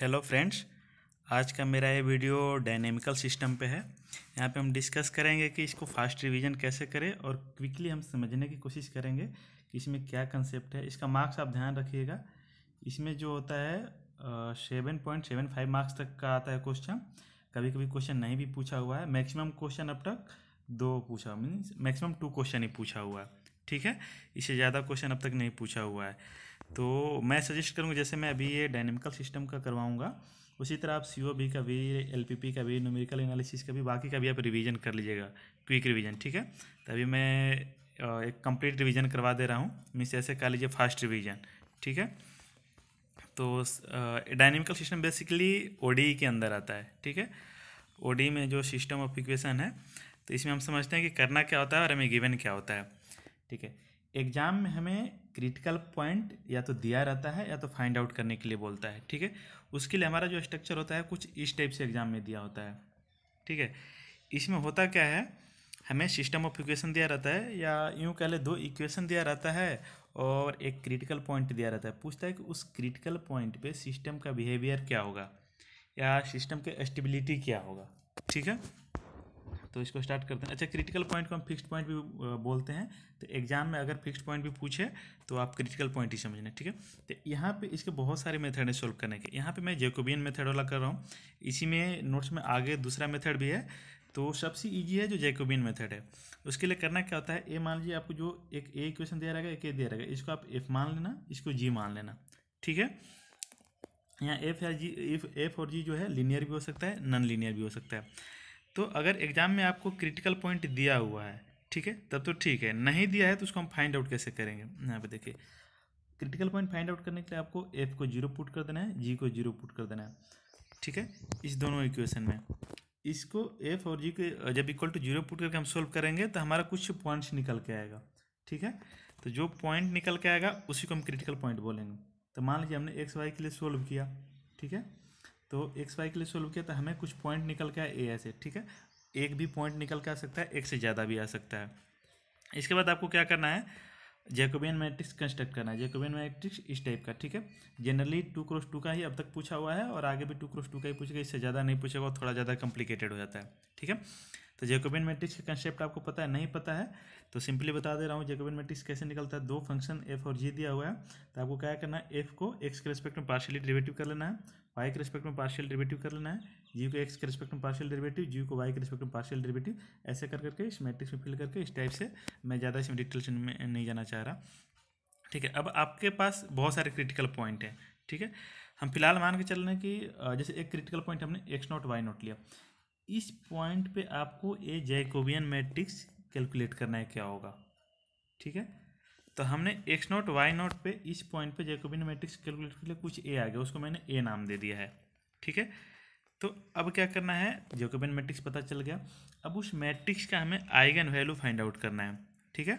hello friends आज का मेरा ये वीडियो डायनेमिकल सिस्टम पे है यहाँ पे हम डिस्कस करेंगे कि इसको फास्ट रिवीजन कैसे करें और क्विकली हम समझने की कोशिश करेंगे कि इसमें क्या कंसेप्ट है इसका मार्क्स आप ध्यान रखिएगा इसमें जो होता है seven point seven five marks तक का आता है क्वेश्चन कभी कभी क्वेश्चन नहीं भी पूछा हुआ है मैक्सिमम क्वेश्चन अब तक दो पूछा मीन्स मैक्सिमम टू क्वेश्चन ही पूछा हुआ है ठीक है इससे ज़्यादा क्वेश्चन अब तक नहीं पूछा हुआ है तो मैं सजेस्ट करूँगा जैसे मैं अभी ये डायनेमिकल सिस्टम का करवाऊँगा उसी तरह आप सी ओ बी का भी एल पी पी का भी न्यूमेरिकल एनालिसिस का भी बाकी का भी आप रिवीजन कर लीजिएगा क्विक रिवीजन ठीक है तो अभी मैं एक कंप्लीट रिवीजन करवा दे रहा हूँ मीन्स ऐसे कह लीजिए फास्ट रिवीजन ठीक है तो डायनेमिकल सिस्टम बेसिकली ओ के अंदर आता है ठीक है ओ में जो सिस्टम ऑफ इक्वेशन है तो इसमें हम समझते हैं कि करना क्या होता है और हमें गिवन क्या होता है ठीक है एग्जाम में हमें क्रिटिकल पॉइंट या तो दिया रहता है या तो फाइंड आउट करने के लिए बोलता है ठीक है उसके लिए हमारा जो स्ट्रक्चर होता है कुछ इस टाइप से एग्जाम में दिया होता है ठीक है इसमें होता क्या है हमें सिस्टम ऑफ इक्वेशन दिया रहता है या यूँ कह ले दो इक्वेशन दिया रहता है और एक क्रिटिकल पॉइंट दिया रहता है पूछता है कि उस क्रिटिकल पॉइंट पे सिस्टम का बिहेवियर क्या होगा या सिस्टम के स्टेबिलिटी क्या होगा ठीक है तो इसको स्टार्ट करते हैं अच्छा क्रिटिकल पॉइंट को हम फिक्स्ड पॉइंट भी बोलते हैं तो एग्जाम में अगर फिक्स्ड पॉइंट भी पूछे तो आप क्रिटिकल पॉइंट ही समझना ठीक है तो यहाँ पे इसके बहुत सारे मेथड हैं सोल्व करने के यहाँ पे मैं जेकोबियन मेथड वाला कर रहा हूँ इसी में नोट्स में आगे दूसरा मेथड भी है तो सबसे ईजी है जो जैकोबियन मेथड है उसके लिए करना क्या होता है ए मान लीजिए आपको जो एक ए क्वेश्चन दिया रहेगा एक ए दिया रहेगा इसको आप एफ मान लेना इसको जी मान लेना ठीक है यहाँ एफ या जी एफ एफ और जी जो है लीनियर भी हो सकता है नॉन लीनियर भी हो सकता है तो अगर एग्ज़ाम में आपको क्रिटिकल पॉइंट दिया हुआ है ठीक है तब तो ठीक है नहीं दिया है तो उसको हम फाइंड आउट कैसे करेंगे यहाँ पे देखिए क्रिटिकल पॉइंट फाइंड आउट करने के लिए आपको एफ को जीरो पुट कर देना है जी को जीरो पुट कर देना है ठीक है इस दोनों इक्वेशन में इसको एफ और जी के जब इक्वल टू जीरो पुट करके हम सोल्व करेंगे तो हमारा कुछ पॉइंट्स निकल के आएगा ठीक है तो जो पॉइंट निकल के आएगा उसी को हम क्रिटिकल पॉइंट बोलेंगे तो मान लीजिए हमने एक्स वाई के लिए सोल्व किया ठीक है तो एक्स वाई के लिए सोल्व किया तो हमें कुछ पॉइंट निकल के आए ए ऐसे ठीक है एक भी पॉइंट निकल के आ सकता है एक से ज़्यादा भी आ सकता है इसके बाद आपको क्या करना है जैकोबियन मैट्रिक्स कंस्ट्रक्ट करना है जैकोबियन मैट्रिक्स इस टाइप का ठीक है जनरली टू क्रॉस टू का ही अब तक पूछा हुआ है और आगे भी टू क्रॉस टू का ही पूछेगा इससे ज़्यादा नहीं पूछेगा और थोड़ा ज़्यादा कॉम्प्लिकेटेड हो जाता है ठीक है तो जैकोबियन मैट्रिक्स का कंसेप्ट आपको पता है नहीं पता है तो सिंपली बता दे रहा हूँ जैकोबियन मैट्रिक्स कैसे निकलता है दो फंक्शन एफ और जी दिया हुआ है तो आपको क्या करना है एफ को एक्स के रेस्पेक्ट में पार्शियली डिवेटिव कर लेना है वाई के रिस्पेक्ट में पार्शियल डेरिवेटिव कर लेना है जी को एक्स के रिस्पेक्ट में पार्शियल डेरिवेटिव जी को वाई के रिस्पेक्ट में पार्शियल डेरिवेटिव ऐसे कर करके इस मैट्रिक्स में फिल करके इस टाइप से मैं ज़्यादा इसमें डिटेल्स में नहीं जाना चाह रहा ठीक है अब आपके पास बहुत सारे क्रिटिकल पॉइंट हैं ठीक है हम फिलहाल मान के चल रहे हैं कि जैसे एक क्रिटिकल पॉइंट हमने एक्स नॉट वाई नॉट लिया इस पॉइंट पर आपको ए जैकोबियन मैट्रिक्स कैलकुलेट करना है क्या होगा ठीक है तो हमने एक्स नोट वाई नोट पे इस पॉइंट पे जैकोबिन मैट्रिक्स कैलकुलेट के लिए कुछ ए आ गया उसको मैंने ए नाम दे दिया है ठीक है तो अब क्या करना है जैकोबिन मैट्रिक्स पता चल गया अब उस मैट्रिक्स का हमें आइगन वैल्यू फाइंड आउट करना है ठीक है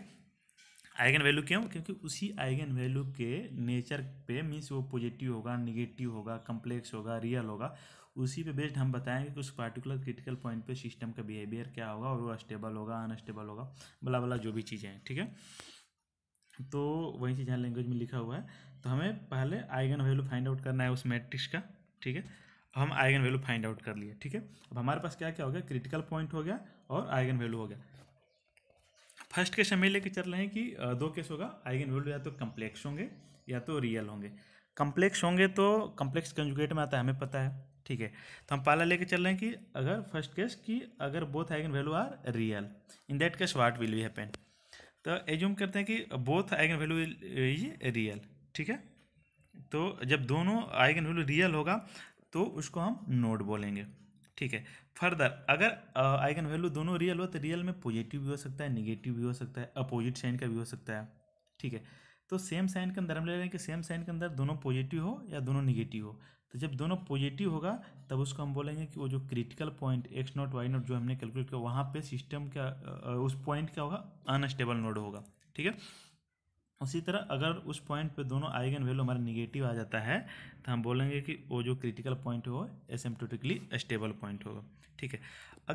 आइगन वैल्यू क्यों क्योंकि उसी आइगन वैल्यू के नेचर पे मीन्स वो पॉजिटिव होगा निगेटिव होगा कम्प्लेक्स होगा रियल होगा उसी पे बेस्ड हम बताएंगे कि उस पार्टिकुलर क्रिटिकल पॉइंट पे सिस्टम का बिहेवियर क्या होगा और वो स्टेबल होगा अनस्टेबल होगा बला बला जो भी चीज़ें हैं ठीक है तो वहीं से जहाँ लैंग्वेज में लिखा हुआ है तो हमें पहले आइगन वैल्यू फाइंड आउट करना है उस मैट्रिक्स का ठीक है हम आइगन वैल्यू फाइंड आउट कर लिए ठीक है अब हमारे पास क्या क्या हो गया क्रिटिकल पॉइंट हो गया और आइगन वैल्यू हो गया फर्स्ट केस हमें लेके चल रहे हैं कि दो केस होगा आइगन वैल्यू या तो कम्प्लेक्स होंगे या तो रियल होंगे कम्प्लेक्स होंगे तो कम्प्लेक्स कंजुगेट में आता है हमें पता है ठीक है तो हम पहला लेके चल रहे हैं कि अगर फर्स्ट केस कि अगर both eigen value are real in that case what will be happen तो एज्यूम करते हैं कि both eigen value is real ठीक है तो जब दोनों आइगन वैल्यू रियल होगा तो उसको हम नोड बोलेंगे ठीक है फर्दर अगर आइगन वैल्यू दोनों रियल हो तो रियल में पॉजिटिव भी हो सकता है निगेटिव भी हो सकता है अपोजिट साइन का भी हो सकता है ठीक है तो सेम साइन के अंदर हम ले रहे हैं कि सेम साइन के अंदर दोनों पॉजिटिव हो या दोनों निगेटिव हो तो जब दोनों पॉजिटिव होगा तब उसको हम बोलेंगे कि वो जो critical point x naught y naught जो हमने कैलकुलेट किया वहाँ पे सिस्टम का उस पॉइंट क्या होगा अनस्टेबल नोड होगा ठीक है उसी तरह अगर उस पॉइंट पे दोनों आइगन वैल्यू हमारा निगेटिव आ जाता है तो हम बोलेंगे कि वो जो क्रिटिकल पॉइंट हो एसेम्टोटिकली स्टेबल पॉइंट होगा ठीक है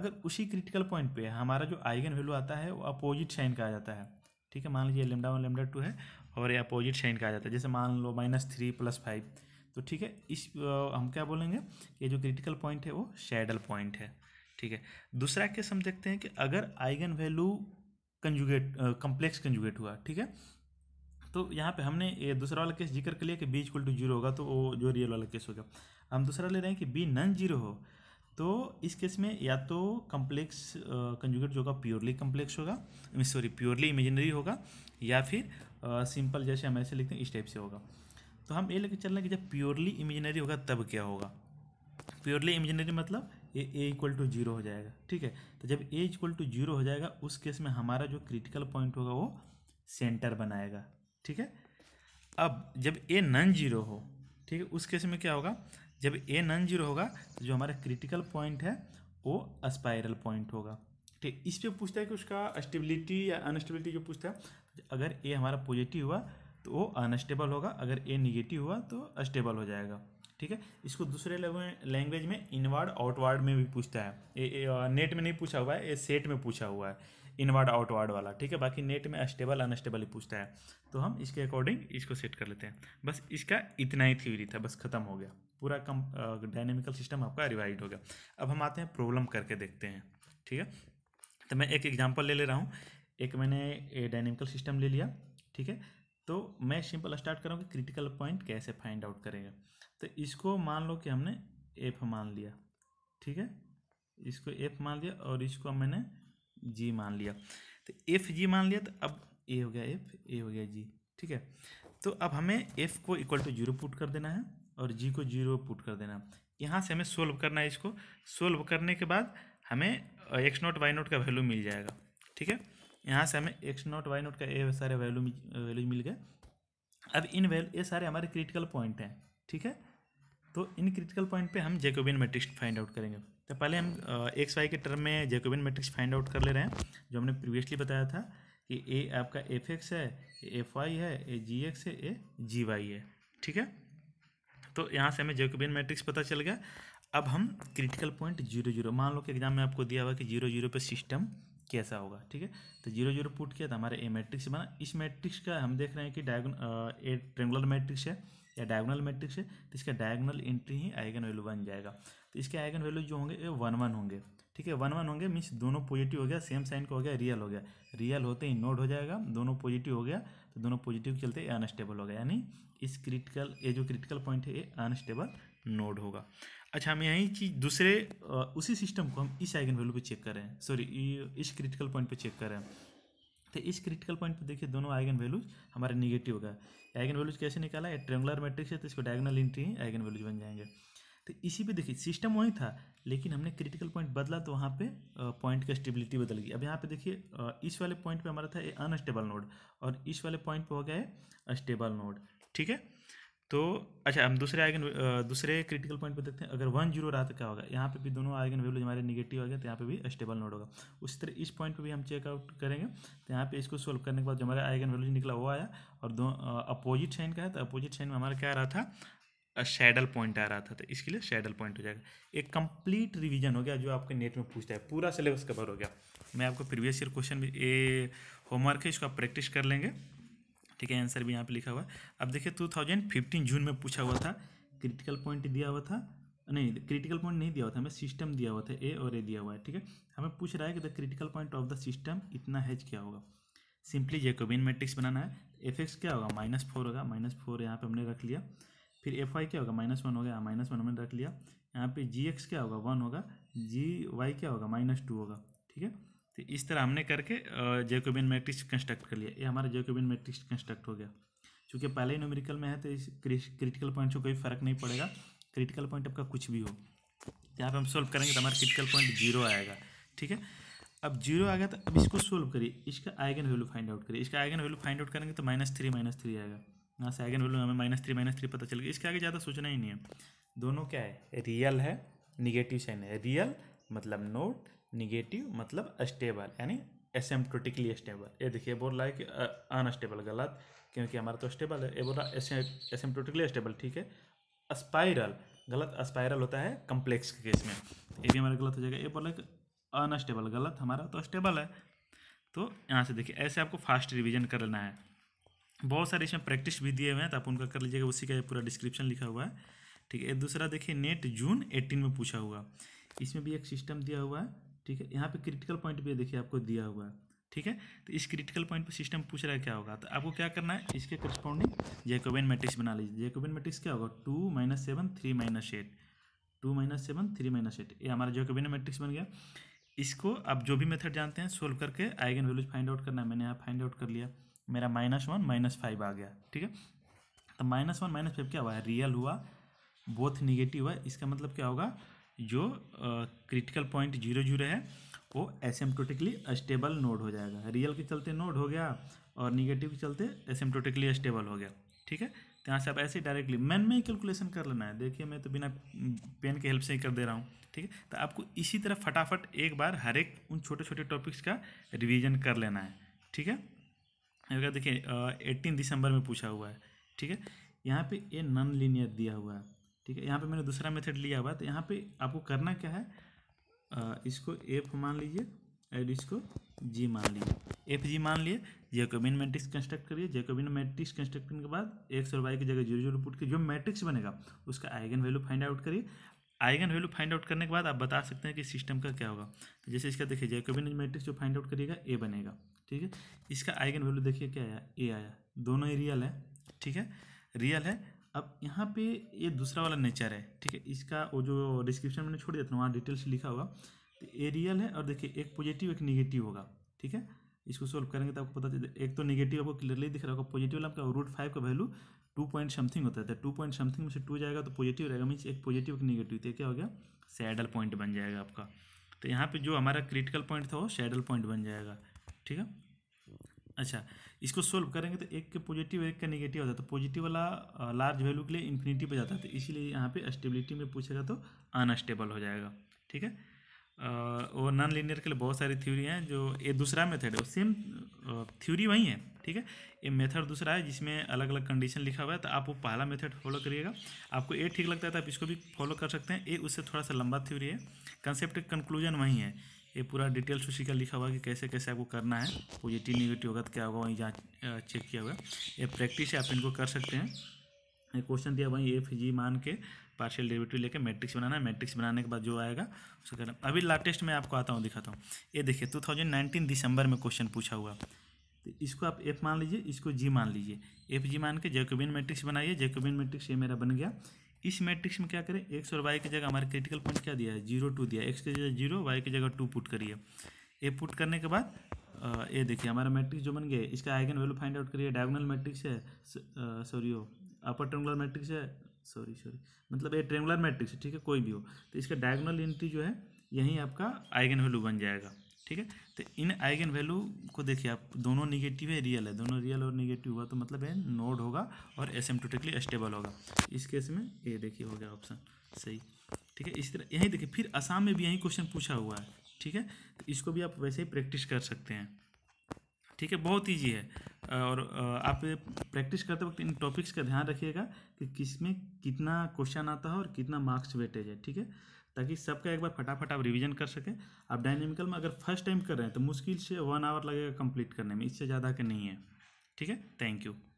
अगर उसी क्रिटिकल पॉइंट पे हमारा जो आइगन वैल्यू आता है वो अपोजिट साइन का आ जाता है ठीक है मान लीजिए लेमडा वन लेमडा टू है और ये अपोजिट साइन का आ जाता है जैसे मान लो माइनस थ्री प्लस फाइव तो ठीक है इस हम क्या बोलेंगे ये जो क्रिटिकल पॉइंट है वो शेडल पॉइंट है ठीक है दूसरा केस हम देखते हैं कि अगर eigen value conjugate complex conjugate हुआ ठीक है तो यहाँ पे हमने ये दूसरा वाला केस जिक्र कर लिया कि बी इक्वल टू जीरो होगा तो वो जो रियल वाला केस होगा हम दूसरा ले रहे हैं कि बी नन जीरो हो तो इस केस में या तो कम्प्लेक्स कंजुगेट जो होगा प्योरली कम्प्लेक्स होगा सॉरी प्योरली इमेजिनरी होगा या फिर सिंपल uh, जैसे हम ऐसे लिखते हैं इस टाइप से होगा तो हम ये लेके चल रहे हैं कि जब प्योरली इमेजनरी होगा तब क्या होगा प्योरली इमेजनरी मतलब a a equal to zero हो जाएगा ठीक है तो जब ए इक्वल टू जीरो हो जाएगा उस केस में हमारा जो क्रिटिकल पॉइंट होगा वो सेंटर बनाएगा ठीक है अब जब ए नन जीरो हो ठीक है उस केस में क्या होगा जब ए नन जीरो होगा तो जो हमारा क्रिटिकल पॉइंट है वो स्पायरल पॉइंट होगा ठीक इस पर पूछता है कि उसका स्टेबिलिटी या अनस्टेबिलिटी जो पूछता है अगर ए हमारा पॉजिटिव हुआ तो वो अनस्टेबल होगा अगर ए निगेटिव हुआ तो अस्टेबल हो जाएगा ठीक है इसको दूसरे लैंग्वेज में इनवर्ड आउटवर्ड में भी पूछता है ए, ए, नेट में नहीं पूछा हुआ है ए सेट में पूछा हुआ है इनवर्ड आउटवर्ड वाला ठीक है बाकी नेट में अस्टेबल अनस्टेबल ही पूछता है तो हम इसके अकॉर्डिंग इसको सेट कर लेते हैं बस इसका इतना ही थ्योरी था बस ख़त्म हो गया पूरा कम डायनेमिकल सिस्टम आपका रिवाइड हो गया अब हम आते हैं प्रॉब्लम करके देखते हैं ठीक है तो मैं एक एग्जाम्पल ले ले रहा हूँ एक मैंने डायनेमिकल सिस्टम ले लिया ठीक है तो मैं सिंपल स्टार्ट करूँ कि क्रिटिकल पॉइंट कैसे फाइंड आउट करेंगे तो इसको मान लो कि हमने एफ मान लिया ठीक है इसको एफ मान लिया और इसको मैंने जी मान लिया तो एफ जी मान लिया तो अब ए हो गया एफ ए हो गया जी ठीक है तो अब हमें एफ को इक्वल टू जीरो पुट कर देना है और जी को जीरो पुट कर देना है यहाँ से हमें सोल्व करना है इसको सोल्व करने के बाद हमें एक्स नोट वाई नोट का वैल्यू मिल जाएगा ठीक है यहाँ से हमें एक्स नोट वाई नोट का ये सारे वैल्यू वैल्यूज मिल गए अब इन वैल्यू ये सारे हमारे क्रिटिकल पॉइंट हैं ठीक है तो इन क्रिटिकल पॉइंट पे हम जेकोबिन मैट्रिक्स फाइंड आउट करेंगे तो पहले हम एक्स वाई के टर्म में जेकोबिन मैट्रिक्स फाइंड आउट कर ले रहे हैं जो हमने प्रीवियसली बताया था कि ए आपका एफ एक्स है एफ वाई है ए जी एक्स है ए जी वाई है ठीक है तो यहाँ से हमें जेकोबिन मैट्रिक्स पता चल गया अब हम क्रिटिकल पॉइंट जीरो जीरो मान लो कि एग्जाम में आपको दिया हुआ कि जीरो जीरो पे सिस्टम कैसा होगा ठीक है तो जीरो जीरो पुट किया तो हमारे ए मैट्रिक्स बना इस मैट्रिक्स का हम देख रहे हैं कि डायगोन ए ट्रेंगुलर मैट्रिक्स है या डायगोनल मैट्रिक्स है तो इसका डायगोनल एंट्री ही आइगन वैल्यू बन जाएगा तो इसके आइगन वैल्यू जो होंगे ये वन वन होंगे ठीक है वन वन होंगे मीन्स दोनों पॉजिटिव हो गया सेम साइन का हो गया रियल हो गया रियल होते ही नोट हो जाएगा दोनों पॉजिटिव हो गया तो दोनों पॉजिटिव के चलते अनस्टेबल होगा यानी इस क्रिटिकल ये जो क्रिटिकल पॉइंट है ये अनस्टेबल नोड होगा अच्छा हम यही चीज़ दूसरे उसी सिस्टम को हम इस आइगन वैल्यू पे चेक करें सॉरी इस क्रिटिकल पॉइंट पे चेक करें तो इस क्रिटिकल पॉइंट पे देखिए दोनों आइगन वैल्यूज हमारे निगेटिव होगा आइगन वैल्यूज कैसे निकाला है ट्रेंगुलर मैट्रिक्स है तो इसको डायगोनल इंट्री आइगन वैल्यूज बन जाएंगे तो इसी पे देखिए सिस्टम वही था लेकिन हमने क्रिटिकल पॉइंट बदला तो वहाँ पे पॉइंट का स्टेबिलिटी बदल गई अब यहाँ पे देखिए इस वाले पॉइंट पे हमारा था ये अनस्टेबल नोड और इस वाले पॉइंट पे हो गया है स्टेबल नोड ठीक है तो अच्छा हम दूसरे आइगन दूसरे क्रिटिकल पॉइंट पे देखते हैं अगर वन जीरो रहा तो क्या होगा यहाँ पे भी दोनों आइगन वैल्यूज हमारे निगेटिव आ गया तो यहाँ पे भी स्टेबल नोड होगा उसी तरह इस पॉइंट पे भी हम चेकआउट करेंगे तो यहाँ पे इसको सोल्व करने के बाद जो हमारा आइगन वैल्यूज निकला वो आया और दो अपोजिट साइन का है तो अपोजिट साइन में हमारा क्या रहा था शेडल पॉइंट आ रहा था तो इसके लिए शेडल पॉइंट हो जाएगा एक कंप्लीट रिवीजन हो गया जो आपके नेट में पूछता है पूरा सिलेबस कवर हो गया मैं आपको प्रीवियस ईयर क्वेश्चन भी ए होमवर्क है इसको आप प्रैक्टिस कर लेंगे ठीक है आंसर भी यहाँ पे लिखा हुआ है अब देखिए फिफ्टीन जून में पूछा हुआ था क्रिटिकल पॉइंट दिया हुआ था नहीं क्रिटिकल पॉइंट नहीं दिया हुआ था हमें सिस्टम दिया हुआ था ए और ए दिया हुआ है ठीक है हमें पूछ रहा है कि the critical point of the system इतना हैज क्या होगा सिंपली जेकोबिन मैट्रिक्स बनाना है एफ एक्स क्या होगा माइनस फोर होगा माइनस फोर यहाँ पर हमने रख लिया फिर एफ वाई क्या होगा माइनस वन हो गया माइनस वन मैंने रख लिया यहाँ पे जी एक्स क्या होगा वन होगा जी वाई क्या होगा माइनस टू होगा ठीक है तो इस तरह हमने करके जेकोबिन मैट्रिक्स कंस्ट्रक्ट कर लिया ये हमारा जेकोबिन मैट्रिक्स कंस्ट्रक्ट हो गया चूँकि पहले ही न्यूमेरिकल में है तो इस क्रिटिकल पॉइंट से कोई फर्क नहीं पड़ेगा क्रिटिकल पॉइंट आपका कुछ भी हो यहाँ पर हम सोल्व करेंगे तो हमारा क्रिटिकल पॉइंट जीरो आएगा ठीक है अब जीरो आ गया तो अब इसको सोल्व करिए इसका आइगन वैल्यू फाइंड आउट करिए इसका आइगन वैल्यू फाइंड आउट करेंगे तो माइनस थ्री माइनस थ्री आएगा यहाँ से आइगन वैल्यू हमें माइनस थ्री माइनस थ्री पता चल गया इसके आगे ज़्यादा सोचना ही नहीं है दोनों क्या है रियल है निगेटिव साइन है रियल मतलब नोट निगेटिव मतलब स्टेबल यानी एसेम्प्टोटिकली स्टेबल ये देखिए बोल रहा है कि अनस्टेबल गलत क्योंकि हमारा तो स्टेबल है ये बोल रहा है एसेम्प्टोटिकली स्टेबल ठीक है स्पाइरल गलत स्पाइरल होता है कम्प्लेक्स के केस में ये भी हमारा गलत हो जाएगा ये बोल है कि अनस्टेबल गलत हमारा तो स्टेबल है तो यहाँ से देखिए ऐसे आपको फास्ट रिविजन करना है बहुत सारे इसमें प्रैक्टिस भी दिए हुए हैं तो आप उनका कर लीजिएगा उसी का पूरा डिस्क्रिप्शन लिखा हुआ है ठीक है दूसरा देखिए नेट जून एटीन में पूछा हुआ इसमें भी एक सिस्टम दिया हुआ है ठीक है यहाँ पे क्रिटिकल पॉइंट भी देखिए आपको दिया हुआ है ठीक है तो इस क्रिटिकल पॉइंट पर सिस्टम पूछ रहा है क्या होगा तो आपको क्या करना है इसके करस्पॉन्डिंग जेकोबेन मैट्रिक्स बना लीजिए जेकोबेन मैट्रिक्स क्या होगा two minus seven three minus eight two minus seven three minus eight ये हमारा जेकोबेन मैट्रिक्स बन गया इसको आप जो भी मेथड जानते हैं सोल्व करके आइगन वैल्यूज फाइंड आउट करना है मैंने यहाँ फाइंड आउट कर लिया मेरा माइनस वन माइनस फाइव आ गया ठीक है तो माइनस वन माइनस फाइव क्या हुआ है रियल हुआ बोथ निगेटिव है इसका मतलब क्या होगा जो क्रिटिकल पॉइंट जीरो जीरो है वो एसेमटोटिकली अस्टेबल नोड हो जाएगा रियल के चलते नोड हो गया और निगेटिव के चलते एसेमटोटिकली अस्टेबल हो गया ठीक है तो यहाँ से आप ऐसे डायरेक्टली मैन में ही कैलकुलेशन कर लेना है देखिए मैं तो बिना पेन के हेल्प से ही कर दे रहा हूँ ठीक है तो आपको इसी तरह फटाफट एक बार हर एक उन छोटे छोटे टॉपिक्स का रिवीजन कर लेना है ठीक है अगर देखिए एट्टीन दिसंबर में पूछा हुआ है ठीक है यहाँ पे ये नॉन लीनियर दिया हुआ है ठीक है यहाँ पे मैंने दूसरा मेथड लिया हुआ है तो यहाँ पे आपको करना क्या है आ, इसको एफ मान लीजिए एंड इसको जी मान लीजिए एफ जी मान लिए जैकोबिन मैट्रिक्स कंस्ट्रक्ट करिए जैकोबिन मैट्रिक्स कंस्ट्रक्ट करने के बाद एक सौ वाई की जगह जीरो जीरो पुट के जो मैट्रिक्स बनेगा उसका आइगन वैल्यू फाइंड आउट करिए आइगन वैल्यू फाइंड आउट करने के बाद आप बता सकते हैं कि सिस्टम का क्या होगा जैसे इसका देखिए जैकोबिन मैट्रिक्स जो फाइंड आउट करिएगा ए बनेगा ठीक है इसका आइगन वैल्यू देखिए क्या आया ए आया दोनों ही रियल है ठीक है रियल है अब यहाँ पे ये दूसरा वाला नेचर है ठीक है इसका वो जो डिस्क्रिप्शन मैंने छोड़ दिया था वहाँ डिटेल्स लिखा होगा तो ए रियल है और देखिए एक पॉजिटिव एक निगेटिव होगा ठीक है इसको सोल्व करेंगे तो आपको पता चले एक तो निगेटिव आपको क्लियरली दिख रहा होगा पॉजिटिव वाला आपका रूट फाइव का वैल्यू टू पॉइंट समथिंग होता है टू पॉइंट समथिंग में से टू जाएगा तो पॉजिटिव रहेगा मीन्स एक पॉजिटिव एक निगेटिव तो क्या हो गया सैडल पॉइंट बन जाएगा आपका तो यहाँ पे जो हमारा क्रिटिकल पॉइंट था वो सैडल पॉइंट बन जाएगा ठीक है अच्छा इसको सोल्व करेंगे तो एक के पॉजिटिव एक का नेगेटिव होता है तो पॉजिटिव वाला लार्ज वैल्यू के लिए इन्फिनिटी पर जाता है तो इसीलिए यहाँ पे स्टेबिलिटी में पूछेगा तो अनस्टेबल हो जाएगा ठीक है और नॉन लीनियर के लिए बहुत सारी थ्योरी हैं जो ये दूसरा मेथड है सेम थ्योरी वही है ठीक है ये मेथड दूसरा है जिसमें अलग अलग कंडीशन लिखा हुआ है तो आप वो पहला मेथड फॉलो करिएगा आपको ये ठीक लगता है तो आप इसको भी फॉलो कर सकते हैं ये उससे थोड़ा सा लंबा थ्योरी है कंसेप्ट कंक्लूजन वही है ये पूरा डिटेल्स उसी का लिखा हुआ है कि कैसे कैसे आपको करना है पॉजिटिव निगेटिव होगा तो क्या होगा वहीं जाँच चेक किया हुआ ये प्रैक्टिस है आप इनको कर सकते हैं ये क्वेश्चन दिया वहीं एफ जी मान के पार्शियल डेरिवेटिव लेके मैट्रिक्स बनाना है मैट्रिक्स बनाने के बाद जो आएगा उसका करना अभी लाटेस्ट में आपको आता हूँ दिखाता हूँ ये देखिए टू थाउजेंड नाइनटीन दिसंबर में क्वेश्चन पूछा हुआ तो इसको आप एफ मान लीजिए इसको जी मान लीजिए एफ जी मान के जैकोबिन मैट्रिक्स बनाइए जैकोबिन मैट्रिक्स ये मेरा बन गया इस मैट्रिक्स में क्या करें एक्स और वाई की जगह हमारे क्रिटिकल पॉइंट क्या दिया है जीरो टू दिया एक्स की जगह जीरो वाई की जगह टू पुट करिए ए पुट करने के बाद ए देखिए हमारा मैट्रिक्स जो बन गया इसका आइगन वैल्यू फाइंड आउट करिए डायगोनल मैट्रिक्स है सॉरी हो अपर ट्रेंगुलर मैट्रिक्स है सॉरी सॉरी मतलब ये ट्रेंगुलर मैट्रिक्स है ठीक है कोई भी हो तो इसका डायगोनल एंट्री जो है यहीं आपका आइगन वैल्यू बन जाएगा ठीक है तो इन आइगन वैल्यू को देखिए आप दोनों निगेटिव है रियल है दोनों रियल और निगेटिव हुआ तो मतलब है नोड होगा और एस टोटिकली स्टेबल होगा इस केस में ये देखिए हो गया ऑप्शन सही ठीक है इस तरह यही देखिए फिर आसाम में भी यही क्वेश्चन पूछा हुआ है ठीक है तो इसको भी आप वैसे ही प्रैक्टिस कर सकते हैं ठीक है बहुत ईजी है और आप प्रैक्टिस करते वक्त इन टॉपिक्स का ध्यान रखिएगा कि किस में कितना क्वेश्चन आता है और कितना मार्क्स वेटेज है ठीक है ताकि सबका एक बार फटाफट आप रिवीजन कर सकें आप डायनेमिकल में अगर फर्स्ट टाइम कर रहे हैं तो मुश्किल से वन आवर लगेगा कंप्लीट करने में इससे ज़्यादा के नहीं है ठीक है थैंक यू